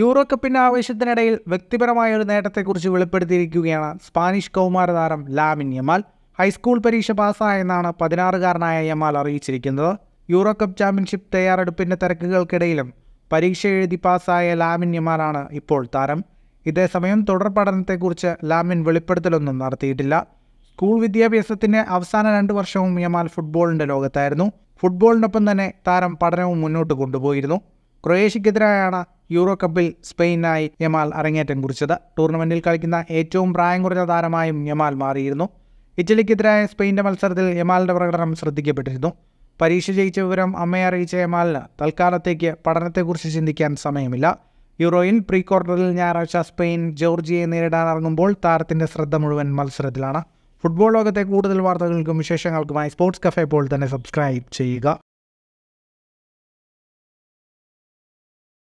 euro ആവേശത്തിനിടയിൽ വ്യക്തിപരമായ ഒരു നേട്ടത്തെക്കുറിച്ച് വെളിപ്പെടുത്തിയിരിക്കുകയാണ് Spanish കൗമാര താരം ലാമിൻ യമാൽ ഹൈസ്കൂൾ പരീക്ഷ പാസ്സായെന്നാണ് പതിനാറുകാരനായ യമാൽ അറിയിച്ചിരിക്കുന്നത് യൂറോ കപ്പ് ചാമ്പ്യൻഷിപ്പ് തയ്യാറെടുപ്പിൻ്റെ തിരക്കുകൾക്കിടയിലും പരീക്ഷ എഴുതി പാസ്സായ ലാമിൻ യമാലാണ് ഇപ്പോൾ താരം ഇതേസമയം തുടർ പഠനത്തെക്കുറിച്ച് ലാമിൻ വെളിപ്പെടുത്തലൊന്നും നടത്തിയിട്ടില്ല സ്കൂൾ വിദ്യാഭ്യാസത്തിൻ്റെ അവസാന രണ്ട് വർഷവും യമാൽ ഫുട്ബോളിൻ്റെ ലോകത്തായിരുന്നു ഫുട്ബോളിനൊപ്പം തന്നെ താരം പഠനവും മുന്നോട്ട് കൊണ്ടുപോയിരുന്നു ക്രൊയേഷ്യക്കെതിരായാണ് യൂറോ കപ്പിൽ സ്പെയിനായി യമാൽ അരങ്ങേറ്റം കുറിച്ചത് ടൂർണമെന്റിൽ കളിക്കുന്ന ഏറ്റവും പ്രായം കുറഞ്ഞ താരമായും യമാൽ മാറിയിരുന്നു ഇറ്റലിക്കെതിരായ സ്പെയിൻ്റെ മത്സരത്തിൽ യമാലിന്റെ പ്രകടനം ശ്രദ്ധിക്കപ്പെട്ടിരുന്നു പരീക്ഷ ജയിച്ച വിവരം അമ്മയെ അറിയിച്ച യമാലിന് തൽക്കാലത്തേക്ക് പഠനത്തെക്കുറിച്ച് ചിന്തിക്കാൻ സമയമില്ല യൂറോയിൽ പ്രീ ക്വാർട്ടറിൽ ഞായറാഴ്ച സ്പെയിൻ ജോർജിയെ നേരിടാൻ ഇറങ്ങുമ്പോൾ താരത്തിൻ്റെ ശ്രദ്ധ മുഴുവൻ മത്സരത്തിലാണ് ഫുട്ബോൾ ലോകത്തെ കൂടുതൽ വാർത്തകൾക്കും വിശേഷങ്ങൾക്കുമായി സ്പോർട്സ് കഫേ പോൾ തന്നെ സബ്സ്ക്രൈബ് ചെയ്യുക